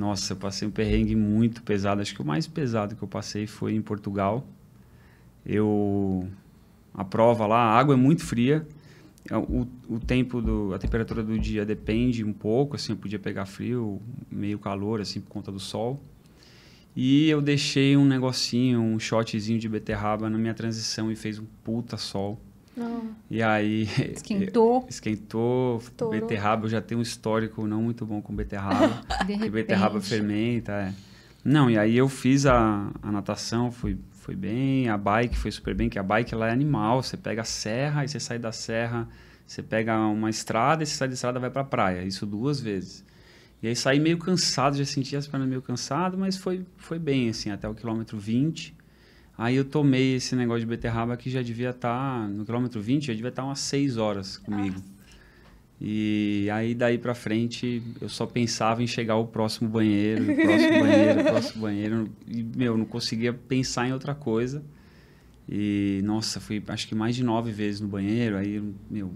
Nossa, eu passei um perrengue muito pesado. Acho que o mais pesado que eu passei foi em Portugal. Eu a prova lá, a água é muito fria. É, o, o tempo do a temperatura do dia depende um pouco, assim, eu podia pegar frio, meio calor assim por conta do sol. E eu deixei um negocinho, um shotzinho de beterraba na minha transição e fez um puta sol. E aí. Esquentou. esquentou. Estourou. Beterraba, eu já tenho um histórico não muito bom com beterraba. De repente. beterraba fermenta. É. Não, e aí eu fiz a, a natação, fui, fui bem, a bike foi super bem, que a bike ela é animal. Você pega a serra e você sai da serra, você pega uma estrada e você sai da estrada e vai pra praia. Isso duas vezes. E aí saí meio cansado, já sentia as pernas meio cansado, mas foi, foi bem, assim, até o quilômetro 20. Aí eu tomei esse negócio de beterraba que já devia estar, tá, no quilômetro 20, já devia estar tá umas 6 horas comigo. Ah. E aí daí para frente eu só pensava em chegar ao próximo banheiro, próximo banheiro, próximo banheiro, e meu, não conseguia pensar em outra coisa. E nossa, fui acho que mais de nove vezes no banheiro, aí meu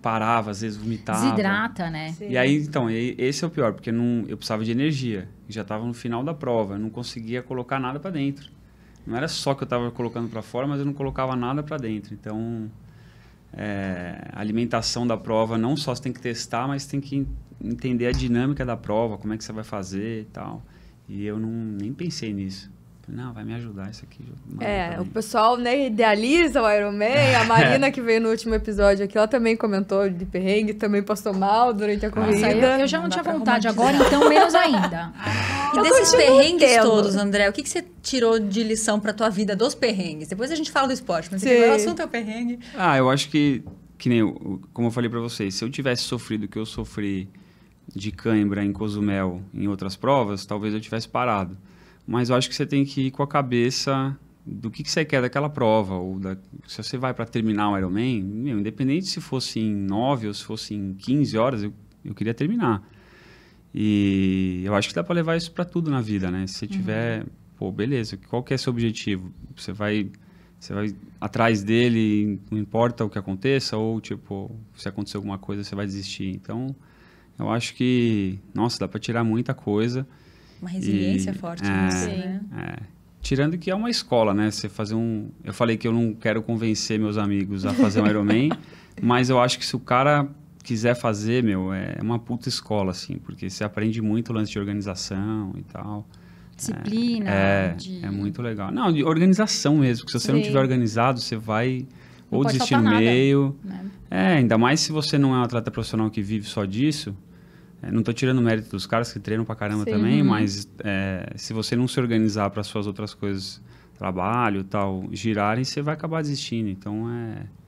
parava, às vezes vomitava. Desidrata, né? Sim. E aí então, esse é o pior, porque não, eu precisava de energia, já estava no final da prova, não conseguia colocar nada para dentro não era só que eu estava colocando para fora, mas eu não colocava nada para dentro. Então, é, a alimentação da prova, não só você tem que testar, mas tem que entender a dinâmica da prova, como é que você vai fazer e tal. E eu não, nem pensei nisso. Não, vai me ajudar isso aqui. É, o pessoal né, idealiza o Iron Man. A Marina, que veio no último episódio aqui, ela também comentou de perrengue, também passou mal durante a corrida. eu, eu, já não, não tinha vontade agora, então menos ainda. E desses perrengues tendo. todos, André, o que, que você tirou de lição para tua vida dos perrengues? Depois a gente fala do esporte, mas o assunto é o perrengue. Ah, eu acho que, que nem, como eu falei para vocês, se eu tivesse sofrido o que eu sofri de cãibra em Cozumel em outras provas, talvez eu tivesse parado. Mas eu acho que você tem que ir com a cabeça do que, que você quer daquela prova. Ou da, se você vai para terminar o Ironman, meu, independente se fosse em 9 ou se fosse em 15 horas, eu, eu queria terminar. E eu acho que dá para levar isso para tudo na vida, né? Se você tiver, uhum. pô, beleza, qual que é seu objetivo? Você vai você vai atrás dele, não importa o que aconteça, ou tipo, se acontecer alguma coisa, você vai desistir. Então, eu acho que, nossa, dá para tirar muita coisa. Uma resiliência e, forte, né? é, né? É. Tirando que é uma escola, né? Você fazer um. Eu falei que eu não quero convencer meus amigos a fazer um Ironman, mas eu acho que se o cara quiser fazer, meu, é uma puta escola, assim, porque você aprende muito o lance de organização e tal. Disciplina. É, é de... é muito legal. Não, de organização mesmo, porque se você Sim. não tiver organizado, você vai não ou desistir no meio. né? É, ainda mais se você não é um atleta profissional que vive só disso. É, não estou tirando mérito dos caras que treinam pra caramba Sim. também, uhum. mas é, se você não se organizar para suas outras coisas, trabalho tal, girarem, você vai acabar desistindo. Então é